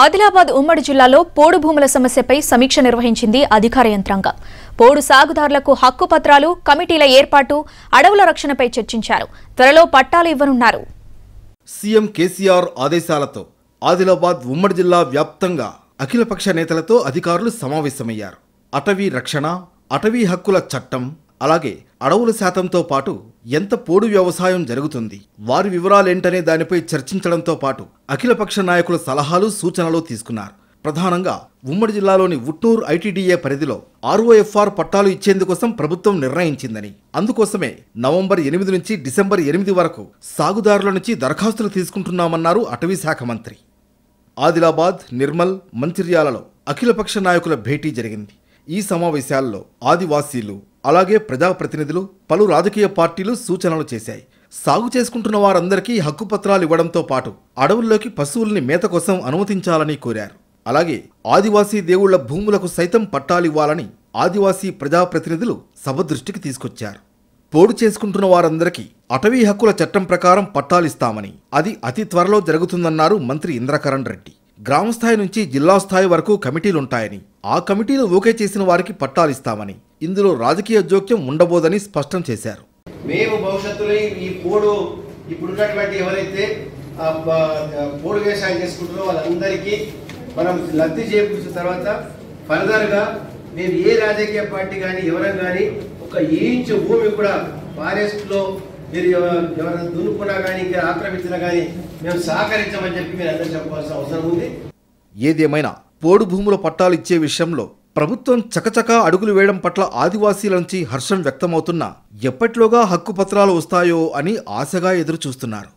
ఆదిలాబాద్ ఉమ్మడి జిల్లాలో పోడు భూముల సమస్యపై సమీక్ష నిర్వహించింది అధికార యంత్రాంగం పోడు సాగుదారులకు హక్కు పత్రాలు కమిటీల ఏర్పాటు అడవుల రక్షణపై చర్చించారు త్వరలో పట్టాలు ఇవ్వనున్నారు సీఎం కేసీఆర్ ఆదేశాలతో ఆదిలాబాద్ ఉమ్మడి జిల్లా వ్యాప్తంగా అఖిలపక్ష నేతలతో అధికారులు సమావేశమయ్యారు అటవీ రక్షణ అటవీ హక్కుల చట్టం అలాగే అడవుల శాతంతో పాటు ఎంత పోడు వ్యవసాయం జరుగుతుంది వారి వివరాలేంటనే దానిపై చర్చించడంతో పాటు అఖిలపక్ష నాయకుల సలహాలు సూచనలు తీసుకున్నారు ప్రధానంగా ఉమ్మడి జిల్లాలోని ఉట్టూరు ఐటీడీఏ పరిధిలో ఆర్ఓఎఫ్ఆర్ పట్టాలు ఇచ్చేందుకోసం ప్రభుత్వం నిర్ణయించిందని అందుకోసమే నవంబర్ ఎనిమిది నుంచి డిసెంబర్ ఎనిమిది వరకు సాగుదారుల నుంచి దరఖాస్తులు తీసుకుంటున్నామన్నారు అటవీశాఖ మంత్రి ఆదిలాబాద్ నిర్మల్ మంచిర్యాలలో అఖిలపక్ష నాయకుల భేటీ జరిగింది ఈ సమావేశాల్లో ఆదివాసీలు అలాగే ప్రజాప్రతినిధులు పలు రాజకీయ పార్టీలు సూచనలు చేశాయి సాగు చేసుకుంటున్న వారందరికీ పత్రాలు ఇవ్వడంతో పాటు అడవుల్లోకి పశువుల్ని మేత కోసం అనుమతించాలని కోరారు అలాగే ఆదివాసీ దేవుళ్ల భూములకు సైతం పట్టాలివ్వాలని ఆదివాసీ ప్రజాప్రతినిధులు సభ దృష్టికి తీసుకొచ్చారు పోడు చేసుకుంటున్న వారందరికీ అటవీ హక్కుల చట్టం ప్రకారం పట్టాలిస్తామని అది అతి త్వరలో జరుగుతుందన్నారు మంత్రి ఇంద్రకరణ్ రెడ్డి గ్రామస్థాయి నుంచి జిల్లా స్థాయి వరకు కమిటీలుంటాయని ఆ కమిటీలు ఓకే చేసిన వారికి పట్టాలిస్తామని ఇందులో రాజకీయ జోక్యం ఉండబోదని స్పష్టం చేశారు మేము భవిష్యత్తులో ఈ పోడు ఇప్పుడున్నటువంటి ఎవరైతే పోడు వ్యవసాయం చేసుకుంటున్నారో వాళ్ళందరికీ మనం లబ్ధి చేకూర్చిన తర్వాత ఫర్దర్గా మేము ఏ రాజకీయ పార్టీ కానీ ఎవరైనా కానీ ఒక ఇంచ్ భూమి కూడా లో మీరు ఎవరైనా దూనుకున్నా కానీ ఇంకా ఆక్రమించినా కానీ మేము సహకరించమని చెప్పి మీరు అందరూ చెప్పాల్సిన అవసరం ఉంది ఏదేమైనా పోడు భూముల పట్టాలు ఇచ్చే విషయంలో ప్రభుత్వం చకచకా అడుగులు వేయడం పట్ల ఆదివాసీల నుంచి హర్షం వ్యక్తమవుతున్నా ఎప్పటిలోగా హక్కు పత్రాలు వస్తాయో అని ఆశగా ఎదురు చూస్తున్నారు